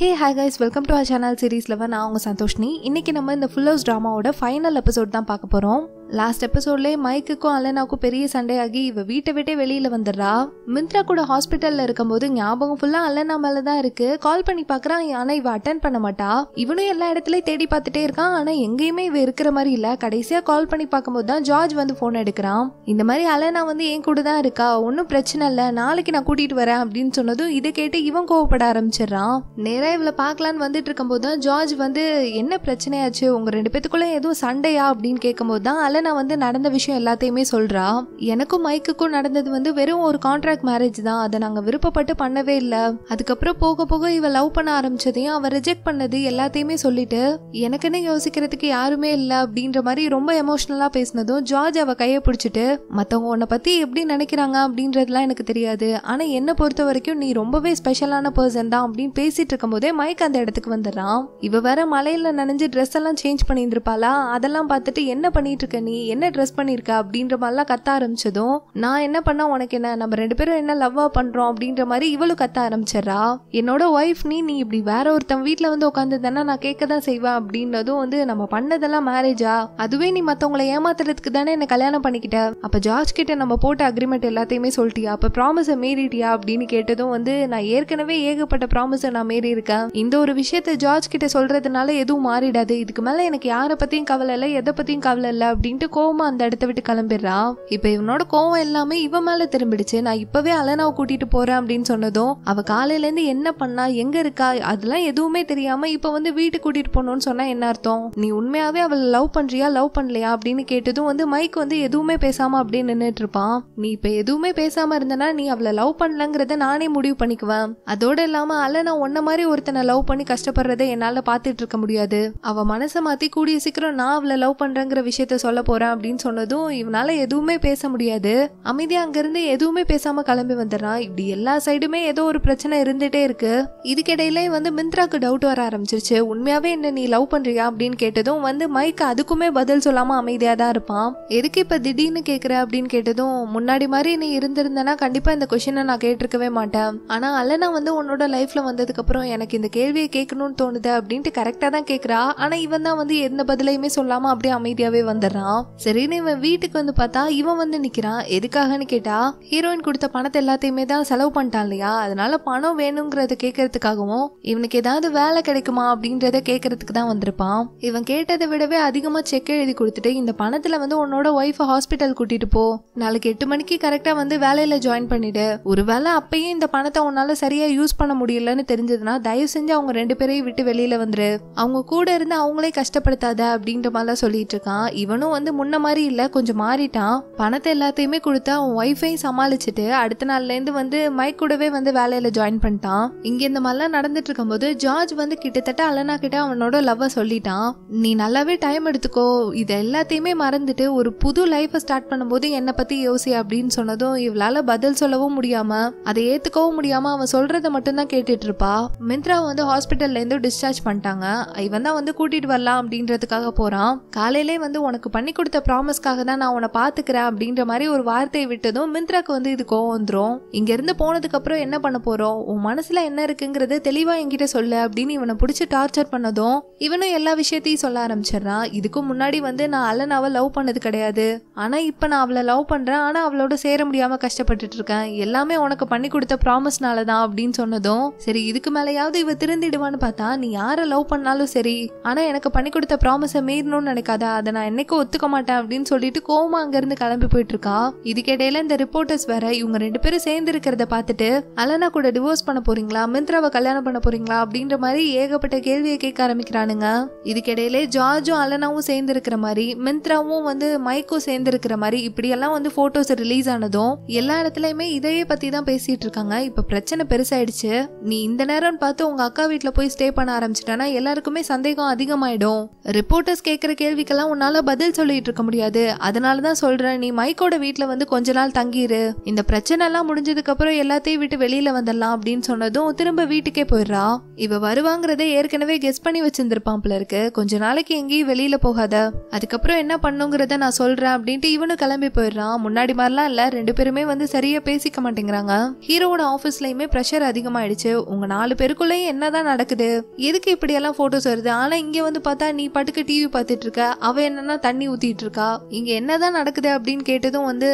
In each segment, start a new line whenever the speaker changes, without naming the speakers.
hey hi guys welcome to our channel சீரீஸில் நான் அவங்க சந்தோஷினி இன்றைக்கி நம்ம இந்த ஃபுல் ஹவுஸ் ட்ராமாவோட ஃபைனல் எபிசோட் தான் பார்க்க போகிறோம் லாஸ்ட் எபிசோட்லேயே மைக்குக்கும் அலனாக்கும் பெரிய சண்டையாகி இவ வீட்டை விட்டே வெளியில் வந்துடுறா மிந்த்ரா கூட ஹாஸ்பிட்டலில் போது ஞாபகம் ஃபுல்லாக அலனா மேலே தான் இருக்கு கால் பண்ணி பார்க்குறான் ஆனால் இவ அட்டன் பண்ண மாட்டா இவனும் எல்லா இடத்துலையும் தேடி பார்த்துட்டே இருக்கான் ஆனால் எங்கேயுமே இவ இருக்கிற மாதிரி இல்லை கடைசியாக கால் பண்ணி பார்க்கும்போது தான் ஜார்ஜ் வந்து ஃபோன் எடுக்கிறான் இந்த மாதிரி அலனா வந்து என் கூட தான் இருக்கா ஒன்றும் பிரச்சனை இல்லை நாளைக்கு நான் கூட்டிகிட்டு வரேன் அப்படின்னு சொன்னதும் இதை கேட்டு இவன் கோவப்பட ஆரம்பிச்சிடறான் நேராக இவளை பார்க்கலான்னு வந்துட்டு போது தான் ஜார்ஜ் வந்து என்ன பிரச்சனையாச்சு உங்கள் ரெண்டு பேத்துக்குள்ள எதுவும் சண்டையா அப்படின்னு கேட்கும்போது தான் அல ஹெலனா வந்து நடந்த விஷயம் எல்லாத்தையுமே சொல்றா எனக்கும் மைக்குக்கும் நடந்தது வந்து வெறும் ஒரு கான்ட்ராக்ட் மேரேஜ் தான் அதை நாங்கள் விருப்பப்பட்டு பண்ணவே இல்லை அதுக்கப்புறம் போக போக இவ லவ் பண்ண ஆரம்பிச்சதையும் அவ ரிஜெக்ட் பண்ணது எல்லாத்தையுமே சொல்லிட்டு எனக்குன்னு யோசிக்கிறதுக்கு யாருமே இல்லை அப்படின்ற மாதிரி ரொம்ப எமோஷ்னலாக பேசினதும் ஜார்ஜ் அவ கையை பிடிச்சிட்டு மற்றவங்க உன்னை பற்றி எப்படி நினைக்கிறாங்க அப்படின்றதுலாம் எனக்கு தெரியாது ஆனால் என்னை பொறுத்த வரைக்கும் நீ ரொம்பவே ஸ்பெஷலான பர்சன் தான் அப்படின்னு பேசிட்டு இருக்கும் போதே மைக் அந்த இடத்துக்கு வந்துடுறான் இவ வேற மலையில் நினைஞ்சு ட்ரெஸ் எல்லாம் சேஞ்ச் பண்ணியிருந்திருப்பாளா அதெல்லாம் பார்த்துட்டு என்ன பண்ணிட்டு இருக்க பண்ணி என்ன ட்ரெஸ் பண்ணியிருக்க அப்படின்ற மாதிரிலாம் கத்த ஆரம்பிச்சதும் நான் என்ன பண்ணா உனக்கு என்ன நம்ம ரெண்டு பேரும் என்ன லவ்வா பண்றோம் அப்படின்ற மாதிரி இவளும் கத்த ஆரம்பிச்சிடறா என்னோட ஒய்ஃப் நீ நீ இப்படி வேற ஒருத்தன் வீட்டில் வந்து தானே நான் கேட்க தான் செய்வேன் அப்படின்றதும் வந்து நம்ம பண்ணதெல்லாம் மேரேஜா அதுவே நீ மற்றவங்கள ஏமாத்துறதுக்கு தானே என்ன கல்யாணம் பண்ணிக்கிட்ட அப்போ ஜார்ஜ் கிட்ட நம்ம போட்ட அக்ரிமெண்ட் எல்லாத்தையுமே சொல்லிட்டியா அப்போ ப்ராமிஸை மீறிட்டியா அப்படின்னு கேட்டதும் வந்து நான் ஏற்கனவே ஏகப்பட்ட ப்ராமிஸை நான் மீறி இருக்கேன் இந்த ஒரு விஷயத்த ஜார்ஜ் கிட்ட சொல்றதுனால எதுவும் மாறிடாது இதுக்கு மேலே எனக்கு யாரை பற்றியும் கவலை இல்லை எதை பற்றியும் கவலை இல்லை அப்படின்னு அப்படின்ட்டு கோவமா அந்த இடத்த விட்டு கிளம்பிடுறா இப்போ இவனோட கோவம் எல்லாமே இவன் மேலே திரும்பிடுச்சு நான் இப்போவே அலனாவை கூட்டிகிட்டு போகிறேன் அப்படின்னு சொன்னதும் அவள் காலையிலேருந்து என்ன பண்ணா எங்கே இருக்கா அதெல்லாம் எதுவுமே தெரியாமல் இப்போ வந்து வீட்டுக்கு கூட்டிகிட்டு போனோம்னு சொன்னால் என்ன அர்த்தம் நீ உண்மையாகவே அவளை லவ் பண்ணுறியா லவ் பண்ணலையா அப்படின்னு கேட்டதும் வந்து மைக் வந்து எதுவுமே பேசாமல் அப்படியே நின்றுட்டு இருப்பான் நீ இப்போ எதுவுமே பேசாமல் இருந்தனா நீ அவளை லவ் பண்ணலங்கிறத நானே முடிவு பண்ணிக்குவேன் அதோடு இல்லாமல் அல நான் உன்ன மாதிரி ஒருத்தனை லவ் பண்ணி கஷ்டப்படுறத என்னால் பாத்துட்டு இருக்க முடியாது அவள் மனசை மாத்தி கூடிய சீக்கிரம் நான் அவளை லவ் பண்றேங்கிற விஷயத்த சொல்ல போகிறேன் அப்படின்னு சொன்னதும் இவனால் எதுவுமே பேச முடியாது அமைதியாக அங்கேருந்து எதுவுமே பேசாமல் கிளம்பி வந்துடுறான் இப்படி எல்லா சைடுமே ஏதோ ஒரு பிரச்சனை இருந்துகிட்டே இருக்கு இதுக்கிடையிலே வந்து மிந்த்ராக்கு டவுட் வர ஆரம்பிச்சிருச்சு உண்மையாகவே என்ன நீ லவ் பண்ணுறியா அப்படின்னு கேட்டதும் வந்து மைக் அதுக்குமே பதில் சொல்லாமல் அமைதியாக தான் இருப்பான் எதுக்கு இப்போ திடீர்னு கேட்குற அப்படின்னு கேட்டதும் முன்னாடி மாதிரி நீ இருந்திருந்தனா கண்டிப்பாக இந்த கொஷினை நான் கேட்டிருக்கவே மாட்டேன் ஆனால் அல்லனா வந்து உன்னோட லைஃப்பில் வந்ததுக்கப்புறம் எனக்கு இந்த கேள்வியை கேட்கணும்னு தோணுது அப்படின்ட்டு கரெக்டாக தான் கேட்குறா ஆனால் இவன் தான் வந்து எந்த பதிலையுமே சொல்லாமல் அப்படியே அமைதியாகவே வந்துடுறான் போவான் சரின்னு இவன் வீட்டுக்கு வந்து பார்த்தா இவன் வந்து நிக்கிறான் எதுக்காகன்னு கேட்டா ஹீரோயின் கொடுத்த பணத்தை எல்லாத்தையுமே தான் செலவு பண்ணிட்டான் இல்லையா அதனால பணம் வேணுங்கிறத கேட்கறதுக்காகவும் இவனுக்கு ஏதாவது வேலை கிடைக்குமா அப்படின்றத கேட்கறதுக்கு தான் வந்திருப்பான் இவன் கேட்டதை விடவே அதிகமா செக் எழுதி கொடுத்துட்டு இந்த பணத்துல வந்து உன்னோட ஒய்ஃபை ஹாஸ்பிட்டல் கூட்டிட்டு போ நாளைக்கு எட்டு மணிக்கு கரெக்டா வந்து வேலையில ஜாயின் பண்ணிடு ஒருவேளை அப்பயும் இந்த பணத்தை உன்னால சரியா யூஸ் பண்ண முடியலன்னு தெரிஞ்சதுன்னா தயவு செஞ்சு அவங்க ரெண்டு பேரையும் விட்டு வெளியில வந்துரு அவங்க கூட இருந்து அவங்களே கஷ்டப்படுத்தாத அப்படின்ற மாதிரிலாம் சொல்லிட்டு இருக்கான் இவனும் வந்து முன்ன மாதிரி இல்லை கொஞ்சம் மாறிட்டான் பணத்தை எல்லாத்தையுமே கொடுத்தா அவன் ஒய்ஃபையும் சமாளிச்சுட்டு அடுத்த நாள்லேருந்து வந்து மைக் கூடவே வந்து வேலையில் ஜாயின் பண்ணிட்டான் இங்கே இந்த மாதிரிலாம் நடந்துட்டு இருக்கும்போது ஜார்ஜ் வந்து கிட்டத்தட்ட அலனா கிட்ட அவனோட லவ்வை சொல்லிட்டான் நீ நல்லாவே டைம் எடுத்துக்கோ இது எல்லாத்தையுமே மறந்துட்டு ஒரு புது லைஃப்பை ஸ்டார்ட் பண்ணும்போது என்னை பற்றி யோசி அப்படின்னு சொன்னதும் இவளால் பதில் சொல்லவும் முடியாம அதை ஏற்றுக்கவும் முடியாம அவன் சொல்கிறத மட்டும்தான் கேட்டுட்டு இருப்பா மித்ரா வந்து ஹாஸ்பிட்டல்லேருந்து டிஸ்சார்ஜ் பண்ணிட்டாங்க இவன் தான் வந்து கூட்டிட்டு வரலாம் அப்படின்றதுக்காக போகிறான் காலையிலே வந்து உனக்கு பண்ணி பண்ணி கொடுத்த ப்ராமிஸ்க்காக தான் நான் உன்னை பாத்துக்கிறேன் அப்படின்ற மாதிரி ஒரு வார்த்தையை விட்டதும் மிந்த்ராக்கு வந்து இது கோவம் வந்துடும் இங்கேருந்து போனதுக்கப்புறம் என்ன பண்ண போகிறோம் உன் மனசில் என்ன இருக்குங்கிறது தெளிவாக என்கிட்ட சொல்லு அப்படின்னு இவனை பிடிச்சி டார்ச்சர் பண்ணதும் இவனும் எல்லா விஷயத்தையும் சொல்ல ஆரம்பிச்சிடறான் இதுக்கும் முன்னாடி வந்து நான் அல்லன் லவ் பண்ணது கிடையாது ஆனால் இப்போ நான் அவளை லவ் பண்ணுறேன் ஆனால் அவளோட சேர முடியாமல் கஷ்டப்பட்டுட்டு இருக்கேன் எல்லாமே உனக்கு பண்ணி கொடுத்த ப்ராமிஸ்னால தான் அப்படின்னு சொன்னதும் சரி இதுக்கு மேலேயாவது இவ திருந்திடுவான்னு பார்த்தா நீ யாரை லவ் பண்ணாலும் சரி ஆனால் எனக்கு பண்ணி கொடுத்த ப்ராமிஸை மீறணும்னு நினைக்காத அதை நான் என்னைக்கு ஒத்து ஒத்துக்க மாட்டேன் அப்படின்னு சொல்லிட்டு கோமா அங்கிருந்து கிளம்பி போயிட்டு இருக்கா இதுக்கிடையில இந்த ரிப்போர்ட்டர்ஸ் வேற இவங்க ரெண்டு பேரும் சேர்ந்து இருக்கிறத பார்த்துட்டு அலனா கூட டிவோர்ஸ் பண்ண போறீங்களா மிந்த்ராவை கல்யாணம் பண்ண போறீங்களா அப்படின்ற மாதிரி ஏகப்பட்ட கேள்வியை கேட்க ஆரம்பிக்கிறானுங்க இதுக்கிடையிலே ஜார்ஜும் அலனாவும் சேர்ந்து இருக்கிற மாதிரி மிந்திராவும் வந்து மைக்கும் சேர்ந்து இருக்கிற மாதிரி இப்படியெல்லாம் வந்து போட்டோஸ் ரிலீஸ் ஆனதும் எல்லா இடத்துலயுமே இதையே பத்தி தான் பேசிட்டு இருக்காங்க இப்ப பிரச்சனை பெருசாயிடுச்சு நீ இந்த நேரம் பார்த்து உங்க அக்கா வீட்டுல போய் ஸ்டே பண்ண ஆரம்பிச்சிட்டனா எல்லாருக்குமே சந்தேகம் அதிகமாயிடும் ரிப்போர்ட்டர்ஸ் கேட்கிற கேள்விக்கெல்லாம் உன்னால பதில் சொல்ல சொல்லிட்டு இருக்க முடியாது அதனால தான் சொல்றேன் நீ மைக்கோட வீட்டில் வந்து கொஞ்ச நாள் தங்கிடு இந்த பிரச்சனை முடிஞ்சதுக்கு முடிஞ்சதுக்கப்புறம் எல்லாத்தையும் விட்டு வெளியில வந்துடலாம் அப்படின்னு சொன்னதும் திரும்ப வீட்டுக்கே போயிடுறா இவ வருவாங்கிறதே ஏற்கனவே கெஸ் பண்ணி வச்சிருந்திருப்பான்ல இருக்கு கொஞ்ச நாளைக்கு எங்கேயும் வெளியில போகாத அதுக்கப்புறம் என்ன பண்ணுங்கிறத நான் சொல்றேன் அப்படின்ட்டு இவனும் கிளம்பி போயிடுறான் முன்னாடி மாதிரிலாம் இல்ல ரெண்டு பேருமே வந்து சரியா பேசிக்க மாட்டேங்கிறாங்க ஹீரோட ஆபீஸ்லயுமே பிரஷர் அதிகமாயிடுச்சு உங்க நாலு பேருக்குள்ளேயும் என்னதான் நடக்குது எதுக்கு இப்படியெல்லாம் போட்டோஸ் வருது ஆனா இங்க வந்து பார்த்தா நீ பாட்டுக்கு டிவி பார்த்துட்டு இருக்க அவ என்னன்னா தண்ணி ஊத்திட்டு இருக்கா இங்க என்னதான் நடக்குது அப்படின்னு கேட்டதும் வந்து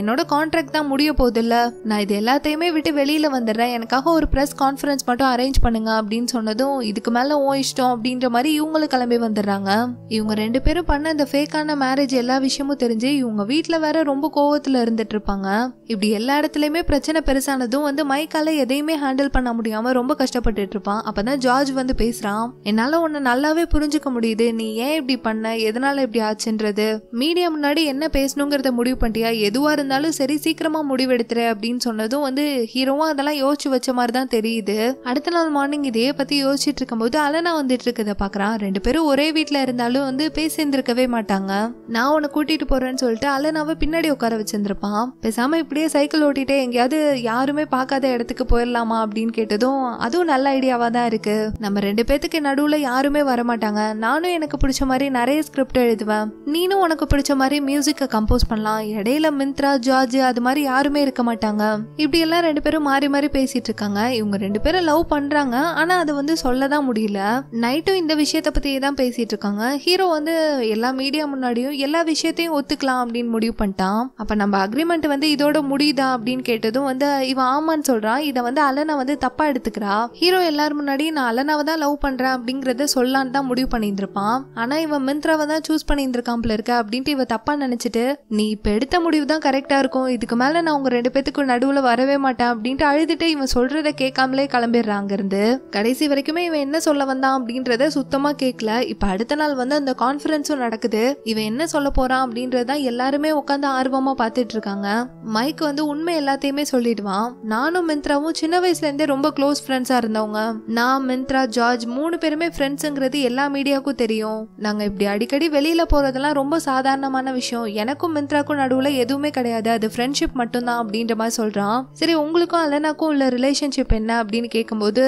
என்னோட கான்ட்ராக்ட் தான் முடிய போதில்ல நான் இது எல்லாத்தையுமே விட்டு வெளியில் வந்துடுறேன் எனக்காக ஒரு ப்ரெஸ் கான்ஃபரன்ஸ் மட்டும் அரேஞ்ச் பண்ணுங்க அப்படின்னு சொன்னதும் இதுக்கு மேலே ஓ இஷ்டம் அப்படின்ற மாதிரி இவங்களும் கிளம்பி வந்துடுறாங்க இவங்க ரெண்டு பேரும் பண்ண இந்த ஃபேக்கான மேரேஜ் எல்லா விஷயமும் தெரிஞ்சு இவங்க வீட்டில் வேற ரொம்ப கோவத்தில் இருந்துட்டு இருப்பாங்க இப்படி எல்லா இடத்துலையுமே பிரச்சனை பெருசானதும் வந்து மைக்கால எதையுமே ஹேண்டில் பண்ண முடியாம ரொம்ப கஷ்டப்பட்டு இருப்பான் அப்பதான் ஜார்ஜ் வந்து பேசுறான் என்னால் உன்னை நல்லாவே புரிஞ்சுக்க முடியுது நீ ஏன் இப்படி பண்ண எதனால இப்படி ஆச்சுன்ற பேசுறது மீடியா முன்னாடி என்ன பேசணுங்கிறத முடிவு பண்ணிட்டியா எதுவாக இருந்தாலும் சரி சீக்கிரமாக முடிவெடுத்துரு அப்படின்னு சொன்னதும் வந்து ஹீரோவும் அதெல்லாம் யோசிச்சு வச்ச மாதிரி தான் தெரியுது அடுத்த நாள் மார்னிங் இதையே பற்றி யோசிச்சுட்டு இருக்கும்போது அலனா வந்துட்டு இருக்கதை பார்க்குறான் ரெண்டு பேரும் ஒரே வீட்டில் இருந்தாலும் வந்து பேசியிருந்திருக்கவே மாட்டாங்க நான் உன்னை கூட்டிகிட்டு போகிறேன்னு சொல்லிட்டு அலனாவை பின்னாடி உட்கார வச்சிருந்திருப்பான் பேசாமல் இப்படியே சைக்கிள் ஓட்டிகிட்டே எங்கேயாவது யாருமே பார்க்காத இடத்துக்கு போயிடலாமா அப்படின்னு கேட்டதும் அதுவும் நல்ல ஐடியாவாக தான் இருக்குது நம்ம ரெண்டு பேர்த்துக்கு நடுவில் யாருமே வரமாட்டாங்க நானும் எனக்கு பிடிச்ச மாதிரி நிறைய ஸ்கிரிப்ட் எழுதுவேன் நீனும் உனக்கு பிடிச்ச மாதிரி மியூசிக்கை கம்போஸ் பண்ணலாம் இடையில மிந்த்ரா ஜார்ஜ் அது மாதிரி யாருமே இருக்க மாட்டாங்க இப்படி எல்லாம் ரெண்டு பேரும் மாறி மாறி பேசிட்டு இருக்காங்க இவங்க ரெண்டு பேரும் லவ் பண்றாங்க ஆனா அதை வந்து சொல்ல தான் முடியல நைட்டும் இந்த விஷயத்த பத்தியே தான் பேசிட்டு இருக்காங்க ஹீரோ வந்து எல்லா மீடியா முன்னாடியும் எல்லா விஷயத்தையும் ஒத்துக்கலாம் அப்படின்னு முடிவு பண்ணிட்டான் அப்ப நம்ம அக்ரிமெண்ட் வந்து இதோட முடியுதா அப்படின்னு கேட்டதும் வந்து இவன் ஆமான்னு சொல்றான் இதை வந்து அலனா வந்து தப்பா எடுத்துக்கிறா ஹீரோ எல்லாரும் முன்னாடி நான் அலனாவை தான் லவ் பண்றேன் அப்படிங்கறத சொல்லான்னு தான் முடிவு பண்ணியிருந்திருப்பான் ஆனா இவன் மிந்த்ராவை தான் சூஸ் பண்ணியிருந்திருக்கான் ரிலேஷன்ஷிப்ல இருக்க அப்படின்ட்டு இவ தப்பா நினைச்சிட்டு நீ இப்ப எடுத்த முடிவு தான் கரெக்டா இருக்கும் இதுக்கு மேல நான் உங்க ரெண்டு பேத்துக்கு நடுவுல வரவே மாட்டேன் அப்படின்ட்டு அழுதுட்டு இவன் சொல்றத கேட்காமலே கிளம்பிடுறாங்க இருந்து கடைசி வரைக்குமே இவன் என்ன சொல்ல வந்தான் அப்படின்றத சுத்தமா கேட்கல இப்ப அடுத்த நாள் வந்து அந்த கான்பரன்ஸும் நடக்குது இவன் என்ன சொல்ல போறான் அப்படின்றத எல்லாருமே உட்காந்து ஆர்வமா பாத்துட்டு இருக்காங்க மைக் வந்து உண்மை எல்லாத்தையுமே சொல்லிடுவான் நானும் மிந்த்ராவும் சின்ன வயசுல இருந்தே ரொம்ப க்ளோஸ் ஃப்ரெண்ட்ஸா இருந்தவங்க நான் மிந்த்ரா ஜார்ஜ் மூணு பேருமே ஃப்ரெண்ட்ஸுங்கிறது எல்லா மீடியாவுக்கும் தெரியும் நாங்க இப்படி அடிக்கடி வெளியில போறதெல்லாம் அதெல்லாம் ரொம்ப சாதாரணமான விஷயம் எனக்கும் மிந்த்ராக்கும் நடுவில் எதுவுமே கிடையாது அது ஃப்ரெண்ட்ஷிப் மட்டும்தான் அப்படின்ற மாதிரி சொல்கிறான் சரி உங்களுக்கும் அலனாக்கும் உள்ள ரிலேஷன்ஷிப் என்ன அப்படின்னு கேட்கும்போது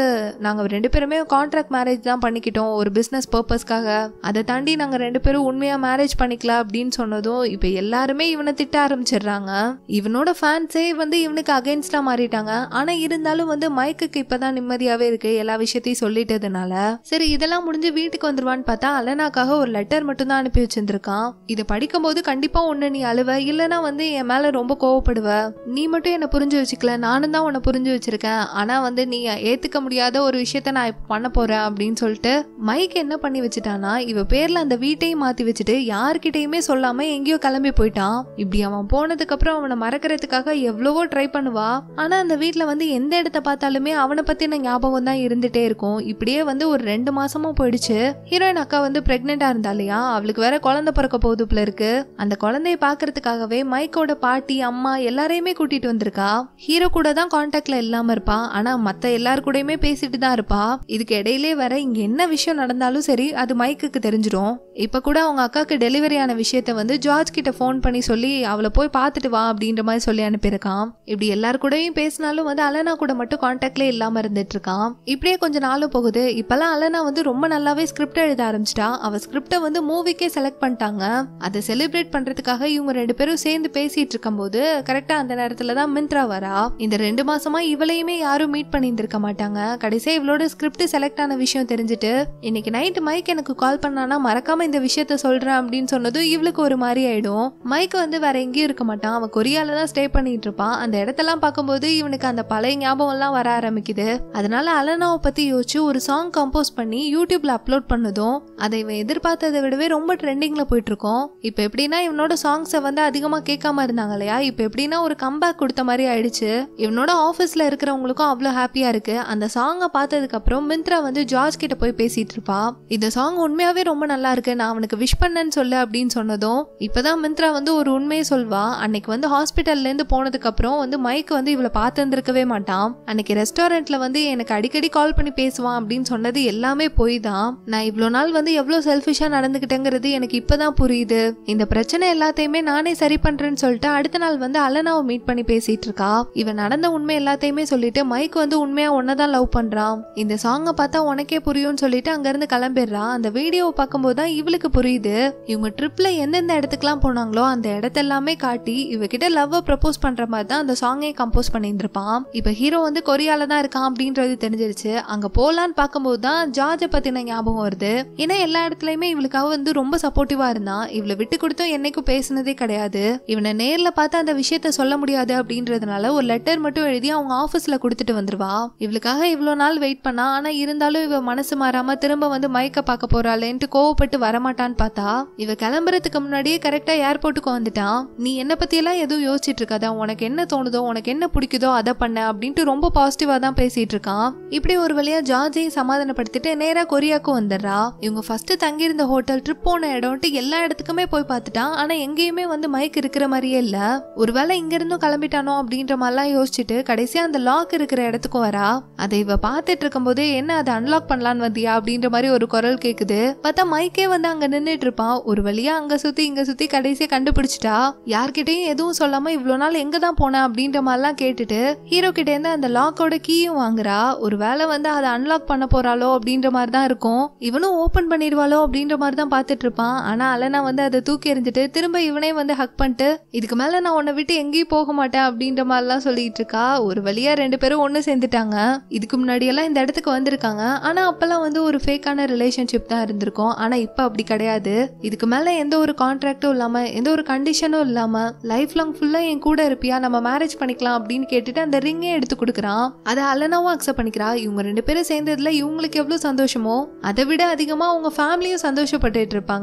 நாங்கள் ரெண்டு பேருமே கான்ட்ராக்ட் மேரேஜ் தான் பண்ணிக்கிட்டோம் ஒரு பிஸ்னஸ் பர்பஸ்க்காக அதை தாண்டி நாங்கள் ரெண்டு பேரும் உண்மையாக மேரேஜ் பண்ணிக்கலாம் அப்படின்னு சொன்னதும் இப்போ எல்லாருமே இவனை திட்ட ஆரம்பிச்சிடுறாங்க இவனோட ஃபேன்ஸே வந்து இவனுக்கு அகைன்ஸ்டாக மாறிட்டாங்க ஆனால் இருந்தாலும் வந்து மைக்குக்கு இப்போ தான் நிம்மதியாகவே இருக்குது எல்லா விஷயத்தையும் சொல்லிட்டதுனால சரி இதெல்லாம் முடிஞ்சு வீட்டுக்கு வந்துருவான்னு பார்த்தா அலனாக்காக ஒரு லெட்டர் மட்டும் தான் அனுப்பி வச்சிருந்திருக்கான் இருக்கான் இதை படிக்கும்போது கண்டிப்பா ஒன்று நீ அழுவ இல்லனா வந்து என் மேலே ரொம்ப கோவப்படுவ நீ மட்டும் என்னை புரிஞ்சு வச்சுக்கல நானும் தான் உன்னை புரிஞ்சு வச்சிருக்கேன் ஆனால் வந்து நீ ஏற்றுக்க முடியாத ஒரு விஷயத்த நான் இப்ப பண்ண போறேன் அப்படின்னு சொல்லிட்டு மைக் என்ன பண்ணி வச்சுட்டானா இவ பேரில் அந்த வீட்டையும் மாற்றி வச்சுட்டு யார்கிட்டையுமே சொல்லாமல் எங்கேயோ கிளம்பி போயிட்டான் இப்படி அவன் போனதுக்கப்புறம் அவனை மறக்கிறதுக்காக எவ்வளவோ ட்ரை பண்ணுவா ஆனால் அந்த வீட்டில் வந்து எந்த இடத்த பார்த்தாலுமே அவனை நான் ஞாபகம் தான் இருந்துகிட்டே இருக்கும் இப்படியே வந்து ஒரு ரெண்டு மாசமும் போயிடுச்சு ஹீரோயின் அக்கா வந்து ப்ரெக்னெண்ட்டாக இருந்தா அவளுக்கு வேற குழந்தை பிறக்க போகுது போல இருக்கு அந்த குழந்தைய பாக்குறதுக்காகவே மைக்கோட பாட்டி அம்மா எல்லாரையுமே கூட்டிட்டு வந்திருக்கா ஹீரோ கூட தான் கான்டாக்ட்ல இல்லாம இருப்பா ஆனா மத்த எல்லாரு கூடயுமே பேசிட்டு தான் இருப்பா இதுக்கு இடையிலே வர இங்க என்ன விஷயம் நடந்தாலும் சரி அது மைக்குக்கு தெரிஞ்சிடும் இப்ப கூட அவங்க அக்காவுக்கு டெலிவரி ஆன விஷயத்த வந்து ஜார்ஜ் கிட்ட ஃபோன் பண்ணி சொல்லி அவளை போய் பார்த்துட்டு வா அப்படின்ற மாதிரி சொல்லி அனுப்பியிருக்கான் இப்படி எல்லாரு கூடயும் பேசினாலும் வந்து அலனா கூட மட்டும் கான்டாக்ட்லேயே இல்லாம இருந்துட்டு இருக்கான் இப்படியே கொஞ்சம் நாளும் போகுது இப்பெல்லாம் அலனா வந்து ரொம்ப நல்லாவே ஸ்கிரிப்ட் எழுத ஆரம்பிச்சிட்டா அவ ஸ்கிரிப்ட வந்து மூவிக்கே செலக்ட் பண்ணிட்டாங்க இருக்காங்க அதை செலிப்ரேட் பண்றதுக்காக இவங்க ரெண்டு பேரும் சேர்ந்து பேசிட்டு போது கரெக்டா அந்த நேரத்துல தான் மிந்த்ரா வரா இந்த ரெண்டு மாசமா இவளையுமே யாரும் மீட் பண்ணியிருந்திருக்க மாட்டாங்க கடைசியா இவளோட ஸ்கிரிப்ட் செலக்ட் ஆன விஷயம் தெரிஞ்சுட்டு இன்னைக்கு நைட் மைக் எனக்கு கால் பண்ணானா மறக்காம இந்த விஷயத்த சொல்றேன் அப்படின்னு சொன்னதும் இவளுக்கு ஒரு மாதிரி ஆயிடும் மைக் வந்து வேற எங்கேயும் இருக்க மாட்டான் அவன் கொரியால தான் ஸ்டே பண்ணிட்டு இருப்பான் அந்த இடத்தெல்லாம் பார்க்கும்போது இவனுக்கு அந்த பழைய ஞாபகம் எல்லாம் வர ஆரம்பிக்குது அதனால அலனாவை பத்தி யோசிச்சு ஒரு சாங் கம்போஸ் பண்ணி யூடியூப்ல அப்லோட் பண்ணதும் அதை இவன் எதிர்பார்த்ததை விடவே ரொம்ப ட்ரெண்டிங்ல போயிட்டு போயிட்டுருக்கோம் இப்போ எப்படின்னா இவனோட சாங்ஸை வந்து அதிகமாக கேட்காம இருந்தாங்க இல்லையா இப்போ எப்படின்னா ஒரு கம்பேக் கொடுத்த மாதிரி ஆயிடுச்சு இவனோட ஆஃபீஸில் இருக்கிறவங்களுக்கும் அவ்வளோ ஹாப்பியாக இருக்கு அந்த சாங்கை பார்த்ததுக்கப்புறம் மிந்த்ரா வந்து ஜார்ஜ் கிட்ட போய் பேசிட்டு இருப்பா இந்த சாங் உண்மையாவே ரொம்ப நல்லா இருக்கு நான் அவனுக்கு விஷ் பண்ணேன்னு சொல்லு அப்படின்னு சொன்னதும் இப்போதான் மிந்த்ரா வந்து ஒரு உண்மையை சொல்வா அன்னைக்கு வந்து ஹாஸ்பிட்டல்லேருந்து போனதுக்கப்புறம் வந்து மைக் வந்து இவளை பார்த்துருந்துருக்கவே மாட்டான் அன்னைக்கு ரெஸ்டாரண்ட்ல வந்து எனக்கு அடிக்கடி கால் பண்ணி பேசுவான் அப்படின்னு சொன்னது எல்லாமே போய் தான் நான் இவ்வளோ நாள் வந்து எவ்வளோ செல்ஃபிஷாக நடந்துக்கிட்டேங்கிறது எனக்கு இப்போதான் தான் புரியுது இந்த பிரச்சனை எல்லாத்தையுமே நானே சரி பண்றேன்னு சொல்லிட்டு அடுத்த நாள் வந்து அலனாவை மீட் பண்ணி பேசிட்டு இருக்கா இவன் நடந்த உண்மை எல்லாத்தையுமே சொல்லிட்டு மைக் வந்து உண்மையா உன்னதான் லவ் பண்றான் இந்த சாங்கை பார்த்தா உனக்கே புரியும்னு சொல்லிட்டு இருந்து கிளம்பிடுறான் அந்த வீடியோவை பார்க்கும்போது தான் இவளுக்கு புரியுது இவங்க ட்ரிப்ல எந்தெந்த இடத்துக்குலாம் போனாங்களோ அந்த இடத்தெல்லாமே காட்டி இவகிட்ட லவ்வை ப்ரப்போஸ் பண்ற மாதிரி தான் அந்த சாங்கே கம்போஸ் பண்ணியிருந்திருப்பான் இப்போ ஹீரோ வந்து கொரியால தான் இருக்கான் அப்படின்றது தெரிஞ்சிருச்சு அங்க போலான்னு பார்க்கும்போது தான் ஜார்ஜ பத்தின ஞாபகம் வருது ஏன்னா எல்லா இடத்துலயுமே இவளுக்காக வந்து ரொம்ப சப்போர்ட்டிவா இருந்து இருந்தான் இவளை விட்டு கொடுத்தும் என்னைக்கும் பேசினதே கிடையாது இவனை நேரில் பார்த்து அந்த விஷயத்த சொல்ல முடியாது அப்படின்றதுனால ஒரு லெட்டர் மட்டும் எழுதி அவங்க ஆஃபீஸில் கொடுத்துட்டு வந்துருவா இவளுக்காக இவ்வளோ நாள் வெயிட் பண்ணா ஆனால் இருந்தாலும் இவ மனசு மாறாமல் திரும்ப வந்து மயக்க பார்க்க போறாளேன்ட்டு கோவப்பட்டு வரமாட்டான்னு பார்த்தா இவ கிளம்புறதுக்கு முன்னாடியே கரெக்டாக ஏர்போர்ட்டுக்கு வந்துட்டான் நீ என்னை எல்லாம் எதுவும் யோசிச்சுட்டு இருக்காத உனக்கு என்ன தோணுதோ உனக்கு என்ன பிடிக்குதோ அதை பண்ண அப்படின்ட்டு ரொம்ப பாசிட்டிவாக தான் பேசிட்டு இருக்கான் இப்படி ஒரு வழியாக ஜார்ஜையும் சமாதானப்படுத்திட்டு நேராக கொரியாவுக்கு வந்துடுறா இவங்க ஃபஸ்ட்டு தங்கியிருந்த ஹோட்டல் ட்ரிப் போன இடம்ட்டு எல்லா எல்லா இடத்துக்குமே போய் பார்த்துட்டான் ஆனால் எங்கேயுமே வந்து மைக் இருக்கிற மாதிரியே இல்லை ஒருவேளை இங்கேருந்தும் கிளம்பிட்டானோ அப்படின்ற மாதிரிலாம் யோசிச்சுட்டு கடைசியாக அந்த லாக் இருக்கிற இடத்துக்கு வரா அதை இவ பார்த்துட்டு போதே என்ன அதை அன்லாக் பண்ணலான்னு வந்தியா அப்படின்ற மாதிரி ஒரு குரல் கேட்குது பார்த்தா மைக்கே வந்து அங்கே நின்றுட்டு இருப்பான் ஒரு வழியாக அங்கே சுற்றி இங்கே சுற்றி கடைசியாக கண்டுபிடிச்சிட்டா யார்கிட்டையும் எதுவும் சொல்லாமல் இவ்வளோ நாள் எங்கே தான் போனேன் அப்படின்ற மாதிரிலாம் கேட்டுட்டு ஹீரோ கிட்டேருந்து அந்த லாக்கோட கீயும் வாங்குறா ஒரு வேலை வந்து அதை அன்லாக் பண்ண போகிறாளோ அப்படின்ற மாதிரி தான் இருக்கும் இவனும் ஓப்பன் பண்ணிடுவாளோ அப்படின்ற மாதிரி தான் பார்த்துட்டு இருப்பான் ஆனால் அலனா வந்து அதை தூக்கி எறிஞ்சிட்டு திரும்ப இவனே வந்து ஹக் பண்ணிட்டு இதுக்கு மேலே நான் உன்னை விட்டு எங்கேயும் போக மாட்டேன் அப்படின்ற மாதிரிலாம் சொல்லிட்டு இருக்கா ஒரு வழியா ரெண்டு பேரும் ஒன்று சேர்ந்துட்டாங்க இதுக்கு முன்னாடியெல்லாம் இந்த இடத்துக்கு வந்திருக்காங்க ஆனால் அப்போல்லாம் வந்து ஒரு ஃபேக்கான ரிலேஷன்ஷிப் தான் இருந்திருக்கும் ஆனால் இப்போ அப்படி கிடையாது இதுக்கு மேலே எந்த ஒரு கான்ட்ராக்டும் இல்லாமல் எந்த ஒரு கண்டிஷனும் இல்லாமல் லைஃப் லாங் ஃபுல்லாக என் கூட இருப்பியா நம்ம மேரேஜ் பண்ணிக்கலாம் அப்படின்னு கேட்டுட்டு அந்த ரிங்கே எடுத்து கொடுக்குறான் அதை அலனாவும் அக்செப்ட் பண்ணிக்கிறா இவங்க ரெண்டு பேரும் சேர்ந்ததுல இவங்களுக்கு எவ்வளோ சந்தோஷமோ அதை விட அதிகமாக அவங்க ஃபேமிலியும் சந்தோஷப்பட்டு இருப்பாங்க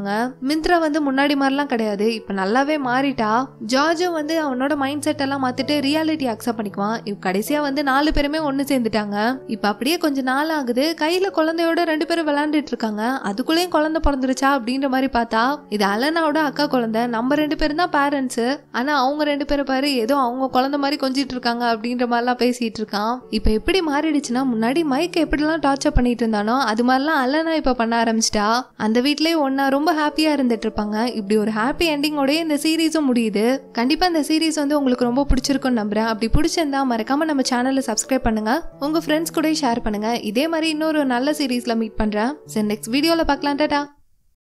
சிந்த்ரா வந்து முன்னாடி மாதிரிலாம் கிடையாது இப்போ நல்லாவே மாறிட்டா ஜார்ஜும் வந்து அவனோட மைண்ட் செட் எல்லாம் மாத்திட்டு ரியாலிட்டி அக்செப்ட் பண்ணிக்குவான் இப்போ கடைசியா வந்து நாலு பேருமே ஒன்று சேர்ந்துட்டாங்க இப்போ அப்படியே கொஞ்சம் நாள் ஆகுது கையில குழந்தையோட ரெண்டு பேரும் விளையாண்டுட்டு இருக்காங்க அதுக்குள்ளேயும் குழந்தை பிறந்துருச்சா அப்படின்ற மாதிரி பார்த்தா இது அலனாவோட அக்கா குழந்தை நம்ம ரெண்டு பேரும் தான் பேரண்ட்ஸ் ஆனா அவங்க ரெண்டு பேரும் பாரு ஏதோ அவங்க குழந்தை மாதிரி கொஞ்சிட்டு இருக்காங்க அப்படின்ற மாதிரிலாம் பேசிட்டு இருக்கான் இப்போ எப்படி மாறிடுச்சுன்னா முன்னாடி மைக் எப்படிலாம் டார்ச்சர் பண்ணிட்டு இருந்தானோ அது மாதிரிலாம் அலனா இப்போ பண்ண ஆரம்பிச்சிட்டா அந்த வீட்லயே ஒன்னா ரொம்ப ஹாப்பியா இருந்து இருப்பாங்க இப்படி ஒரு ஹாப்பி என்டிங்கோடய இந்த சீரீஸும் முடியுது கண்டிப்பாக இந்த சீரீஸ் வந்து உங்களுக்கு ரொம்ப பிடிச்சிருக்கும்னு நம்புகிறேன் அப்படி பிடிச்சிருந்தா மறக்காமல் நம்ம சேனலில் சப்ஸ்கிரைப் பண்ணுங்க உங்கள் ஃப்ரெண்ட்ஸ் கூட ஷேர் பண்ணுங்கள் இதே மாதிரி இன்னொரு நல்ல சீரீஸ்ல மீட் பண்ணுறேன் சரி நெக்ஸ்ட் வீடியோவில் பார்க்கலாம்